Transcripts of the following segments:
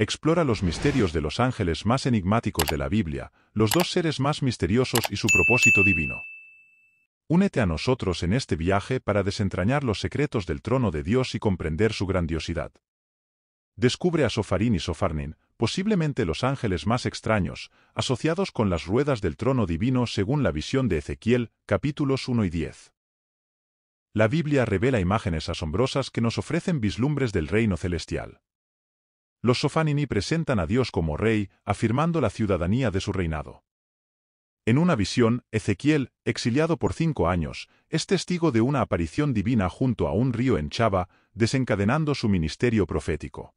explora los misterios de los ángeles más enigmáticos de la Biblia, los dos seres más misteriosos y su propósito divino. Únete a nosotros en este viaje para desentrañar los secretos del trono de Dios y comprender su grandiosidad. Descubre a Sofarín y Sofarnin, posiblemente los ángeles más extraños, asociados con las ruedas del trono divino según la visión de Ezequiel, capítulos 1 y 10. La Biblia revela imágenes asombrosas que nos ofrecen vislumbres del reino celestial los Sofanini presentan a Dios como rey, afirmando la ciudadanía de su reinado. En una visión, Ezequiel, exiliado por cinco años, es testigo de una aparición divina junto a un río en Chava, desencadenando su ministerio profético.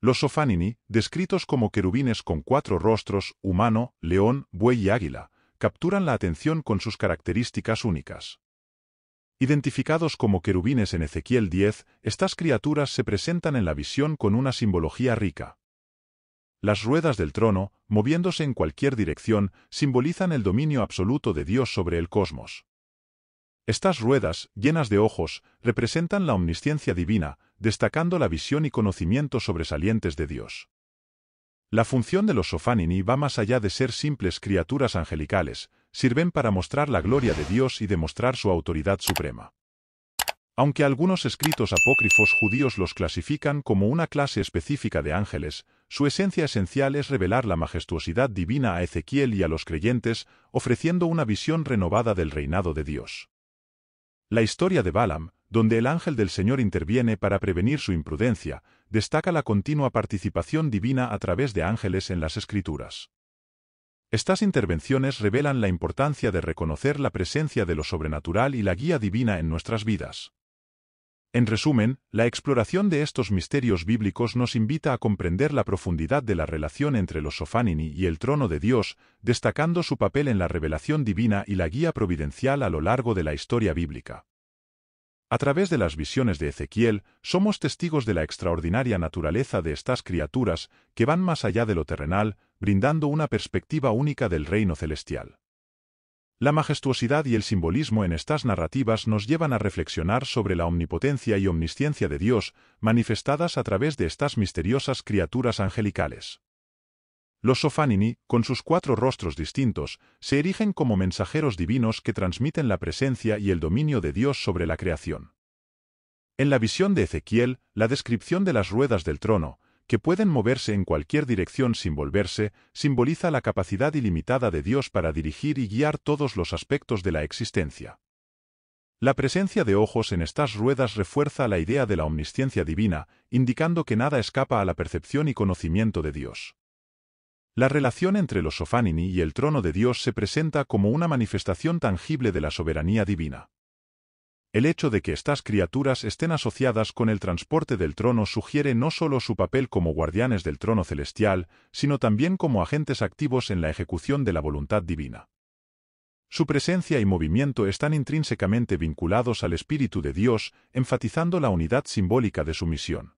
Los Sofanini, descritos como querubines con cuatro rostros, humano, león, buey y águila, capturan la atención con sus características únicas. Identificados como querubines en Ezequiel 10, estas criaturas se presentan en la visión con una simbología rica. Las ruedas del trono, moviéndose en cualquier dirección, simbolizan el dominio absoluto de Dios sobre el cosmos. Estas ruedas, llenas de ojos, representan la omnisciencia divina, destacando la visión y conocimiento sobresalientes de Dios. La función de los Sofanini va más allá de ser simples criaturas angelicales, sirven para mostrar la gloria de Dios y demostrar su autoridad suprema. Aunque algunos escritos apócrifos judíos los clasifican como una clase específica de ángeles, su esencia esencial es revelar la majestuosidad divina a Ezequiel y a los creyentes, ofreciendo una visión renovada del reinado de Dios. La historia de Balaam, donde el ángel del Señor interviene para prevenir su imprudencia, destaca la continua participación divina a través de ángeles en las Escrituras. Estas intervenciones revelan la importancia de reconocer la presencia de lo sobrenatural y la guía divina en nuestras vidas. En resumen, la exploración de estos misterios bíblicos nos invita a comprender la profundidad de la relación entre los Sofanini y el trono de Dios, destacando su papel en la revelación divina y la guía providencial a lo largo de la historia bíblica. A través de las visiones de Ezequiel, somos testigos de la extraordinaria naturaleza de estas criaturas que van más allá de lo terrenal, brindando una perspectiva única del reino celestial. La majestuosidad y el simbolismo en estas narrativas nos llevan a reflexionar sobre la omnipotencia y omnisciencia de Dios, manifestadas a través de estas misteriosas criaturas angelicales. Los Sofanini, con sus cuatro rostros distintos, se erigen como mensajeros divinos que transmiten la presencia y el dominio de Dios sobre la creación. En la visión de Ezequiel, la descripción de las ruedas del trono, que pueden moverse en cualquier dirección sin volverse, simboliza la capacidad ilimitada de Dios para dirigir y guiar todos los aspectos de la existencia. La presencia de ojos en estas ruedas refuerza la idea de la omnisciencia divina, indicando que nada escapa a la percepción y conocimiento de Dios. La relación entre los Sofanini y el trono de Dios se presenta como una manifestación tangible de la soberanía divina. El hecho de que estas criaturas estén asociadas con el transporte del trono sugiere no solo su papel como guardianes del trono celestial, sino también como agentes activos en la ejecución de la voluntad divina. Su presencia y movimiento están intrínsecamente vinculados al Espíritu de Dios, enfatizando la unidad simbólica de su misión.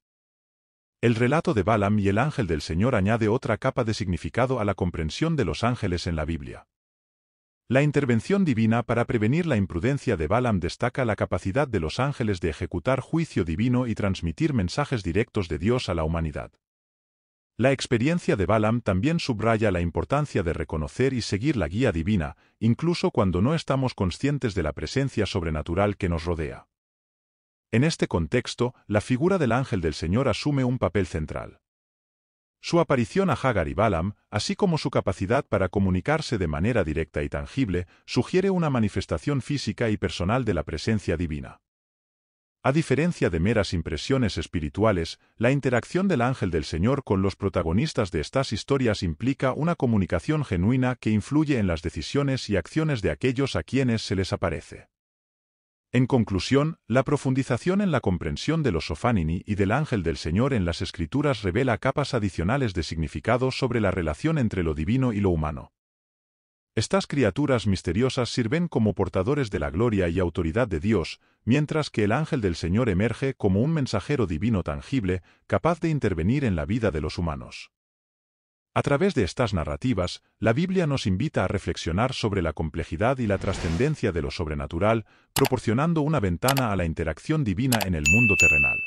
El relato de Balaam y el ángel del Señor añade otra capa de significado a la comprensión de los ángeles en la Biblia. La intervención divina para prevenir la imprudencia de Balaam destaca la capacidad de los ángeles de ejecutar juicio divino y transmitir mensajes directos de Dios a la humanidad. La experiencia de Balaam también subraya la importancia de reconocer y seguir la guía divina, incluso cuando no estamos conscientes de la presencia sobrenatural que nos rodea. En este contexto, la figura del ángel del Señor asume un papel central. Su aparición a Hagar y Balam, así como su capacidad para comunicarse de manera directa y tangible, sugiere una manifestación física y personal de la presencia divina. A diferencia de meras impresiones espirituales, la interacción del ángel del Señor con los protagonistas de estas historias implica una comunicación genuina que influye en las decisiones y acciones de aquellos a quienes se les aparece. En conclusión, la profundización en la comprensión de los Sofanini y del ángel del Señor en las Escrituras revela capas adicionales de significado sobre la relación entre lo divino y lo humano. Estas criaturas misteriosas sirven como portadores de la gloria y autoridad de Dios, mientras que el ángel del Señor emerge como un mensajero divino tangible, capaz de intervenir en la vida de los humanos. A través de estas narrativas, la Biblia nos invita a reflexionar sobre la complejidad y la trascendencia de lo sobrenatural, proporcionando una ventana a la interacción divina en el mundo terrenal.